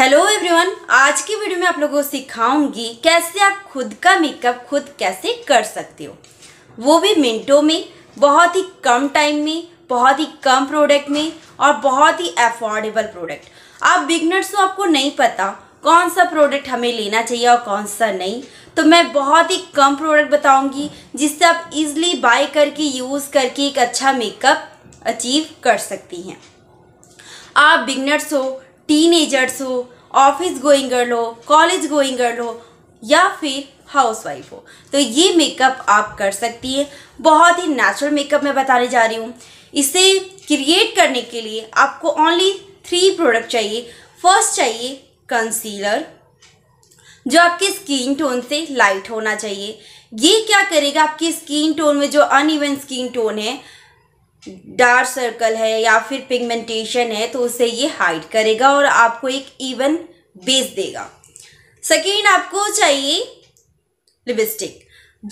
hello everyone आज की video में आप लोगों को सिखाऊंगी कैसे आप खुद का मेकअप खुद कैसे कर सकते हो वो भी मिनटों में बहुत ही कम टाइम में बहुत ही कम प्रोडक्ट में और बहुत ही अफोर्डेबल प्रोडक्ट आप बिगनर्स हो आपको नहीं पता कौन सा प्रोडक्ट हमें लेना चाहिए और कौन सा नहीं तो मैं बहुत ही कम प्रोडक्ट बताऊँगी जिससे आप इजली बाय करके यूज़ करके एक अच्छा मेकअप अचीव कर सकती हैं आप बिगनर्स हो टीनेजर्स हो ऑफिस गोइंग गर्ल हो कॉलेज गोइंग गर्ल हो या फिर हाउसवाइफ हो तो ये मेकअप आप कर सकती है बहुत ही नेचुरल मेकअप मैं बताने जा रही हूँ इसे क्रिएट करने के लिए आपको ओनली थ्री प्रोडक्ट चाहिए फर्स्ट चाहिए कंसीलर जो आपके स्किन टोन से लाइट होना चाहिए ये क्या करेगा आपकी स्किन टोन में जो अनइवन स्किन टोन है डार्क सर्कल है या फिर पिगमेंटेशन है तो उसे ये हाइड करेगा और आपको एक इवन बेस देगा सेकेंड आपको चाहिए लिपस्टिक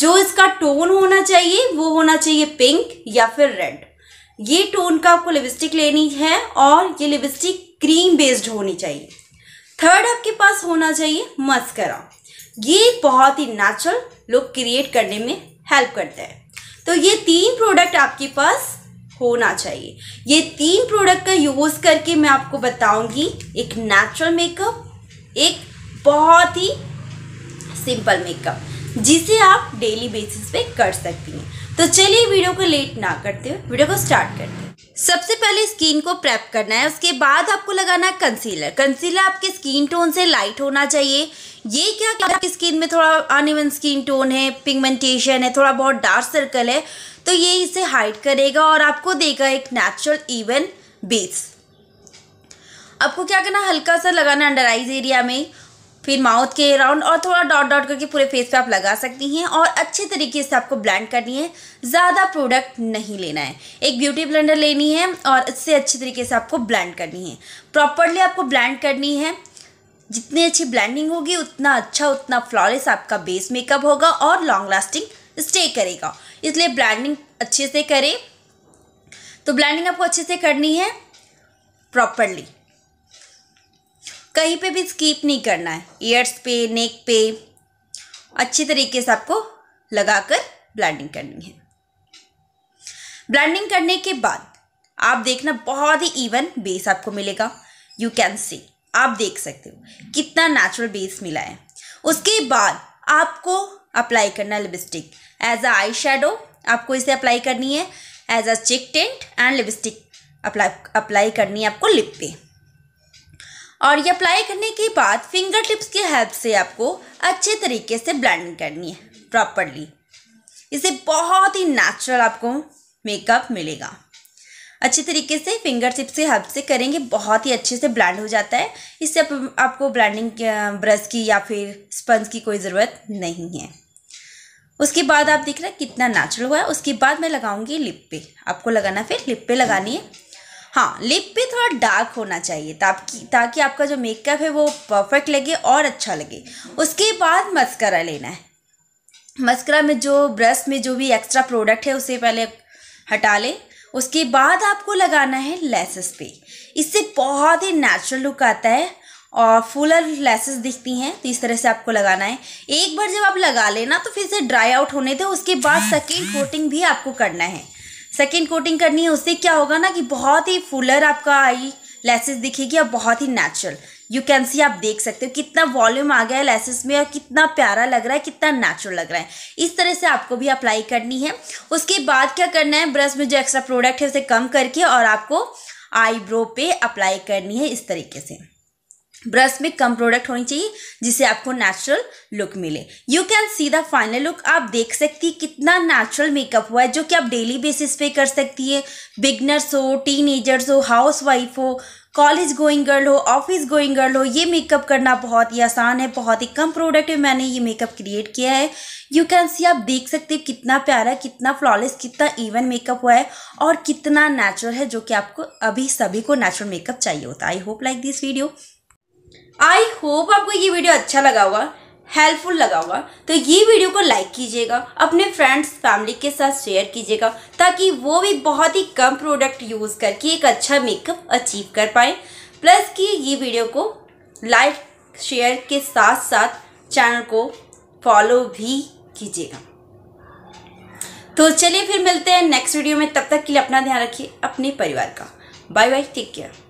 जो इसका टोन होना चाहिए वो होना चाहिए पिंक या फिर रेड ये टोन का आपको लिपस्टिक लेनी है और ये लिपस्टिक क्रीम बेस्ड होनी चाहिए थर्ड आपके पास होना चाहिए मस्करा ये बहुत ही नेचुरल लुक क्रिएट करने में हेल्प करता है तो ये तीन प्रोडक्ट आपके पास होना चाहिए ये तीन प्रोडक्ट का यूज़ करके मैं आपको बताऊंगी एक नेचुरल मेकअप एक बहुत ही सिंपल मेकअप जिसे आप डेली बेसिस पे कर सकती हैं तो चलिए वीडियो को लेट ना करते हुए वीडियो को स्टार्ट करते हैं सबसे पहले स्किन को प्रेप करना है उसके बाद आपको लगाना है कंसीलर कंसीलर आपके स्किन टोन से लाइट होना चाहिए ये क्या कि आपकी स्किन में थोड़ा अनइवन स्किन टोन है पिगमेंटेशन है थोड़ा बहुत डार्क सर्कल है तो ये इसे हाइड करेगा और आपको देगा एक नेचुरल इवन बेस आपको क्या करना हल्का सा लगाना अंडर आइज एरिया में फिर माउथ के राउंड और थोड़ा डॉट डॉट करके पूरे फेस पे आप लगा सकती हैं और अच्छे तरीके से आपको ब्लेंड करनी है ज़्यादा प्रोडक्ट नहीं लेना है एक ब्यूटी ब्लेंडर लेनी है और इससे अच्छे तरीके से आपको ब्लेंड करनी है प्रॉपरली आपको ब्लेंड करनी है जितनी अच्छी ब्लेंडिंग होगी उतना अच्छा उतना फ्लॉलेस आपका बेस मेकअप होगा और लॉन्ग लास्टिंग स्टे करेगा इसलिए ब्लैंडिंग अच्छे से करें तो ब्लैंडिंग आपको अच्छे से करनी है प्रॉपरली कहीं पे भी स्कीप नहीं करना है ईयर्स पे नेक पे अच्छी तरीके से आपको लगाकर ब्लैंडिंग करनी है ब्लैंडिंग करने के बाद आप देखना बहुत ही इवन बेस आपको मिलेगा यू कैन सी आप देख सकते हो कितना नेचुरल बेस मिला है उसके बाद आपको अप्लाई करना lipstick as a eye shadow आपको इसे अप्लाई करनी है as a cheek tint and lipstick apply apply करनी है आपको लिप पे और ये अप्लाई करने के बाद फिंगर टिप्स की हेल्प से आपको अच्छे तरीके से ब्लेंड करनी है प्रॉपरली इससे बहुत ही नेचुरल आपको मेकअप मिलेगा अच्छे तरीके से फिंगर टिप्स की हेल्प से करेंगे बहुत ही अच्छे से ब्लेंड हो जाता है इससे आप, आपको ब्लैंडिंग ब्रश की या फिर स्पंज की कोई ज़रूरत नहीं है उसके बाद आप देख रहे हैं कितना नेचुरल हुआ है उसके बाद मैं लगाऊंगी लिप पे आपको लगाना फिर लिप पे लगानी है हाँ लिप पे थोड़ा डार्क होना चाहिए ताकि ताकि आपका जो मेकअप है वो परफेक्ट लगे और अच्छा लगे उसके बाद मस्करा लेना है मस्करा में जो ब्रश में जो भी एक्स्ट्रा प्रोडक्ट है उसे पहले हटा लें उसके बाद आपको लगाना है लेसेस पे इससे बहुत ही नेचुरल लुक आता है और फुलर लेसेस दिखती हैं तो इस तरह से आपको लगाना है एक बार जब आप लगा लेना तो फिर से ड्राई आउट होने दें उसके बाद सेकेंड कोटिंग भी आपको करना है सेकेंड कोटिंग करनी है उससे क्या होगा ना कि बहुत ही फुलर आपका आई लेसेस दिखेगी और बहुत ही नेचुरल यू कैन सी आप देख सकते हो कितना वॉल्यूम आ गया है लेसेस में और कितना प्यारा लग रहा है कितना नेचुरल लग रहा है इस तरह से आपको भी अप्लाई करनी है उसके बाद क्या करना है ब्रश में जो एक्स्ट्रा प्रोडक्ट है उसे कम करके और आपको आईब्रो पे अप्लाई करनी है इस तरीके से ब्रश में कम प्रोडक्ट होनी चाहिए जिससे आपको नेचुरल लुक मिले you can see the final look आप देख सकती कितना नेचुरल मेकअप हुआ है जो कि आप डेली बेसिस पे कर सकती है बिगनर्स हो टीन हो हाउस वाइफ हो कॉलेज गोइंग गर्ल हो ऑफिस गोइंग गर्ल हो ये मेकअप करना बहुत ही आसान है बहुत ही कम प्रोडक्ट में मैंने ये मेकअप क्रिएट किया है यू कैन सी आप देख सकते हो कितना प्यारा कितना फ्लॉलेस कितना इवन मेकअप हुआ है और कितना नेचुरल है जो कि आपको अभी सभी को नेचुरल मेकअप चाहिए होता है I hope like this video I hope आपको ये वीडियो अच्छा लगा होगा हेल्पफुल लगा होगा तो ये वीडियो को लाइक कीजिएगा अपने फ्रेंड्स फैमिली के साथ शेयर कीजिएगा ताकि वो भी बहुत ही कम प्रोडक्ट यूज़ करके एक अच्छा मेकअप अचीव कर पाए प्लस कि ये वीडियो को लाइक शेयर के साथ साथ चैनल को फॉलो भी कीजिएगा तो चलिए फिर मिलते हैं नेक्स्ट वीडियो में तब तक के लिए अपना ध्यान रखिए अपने परिवार का बाय बाय टेक केयर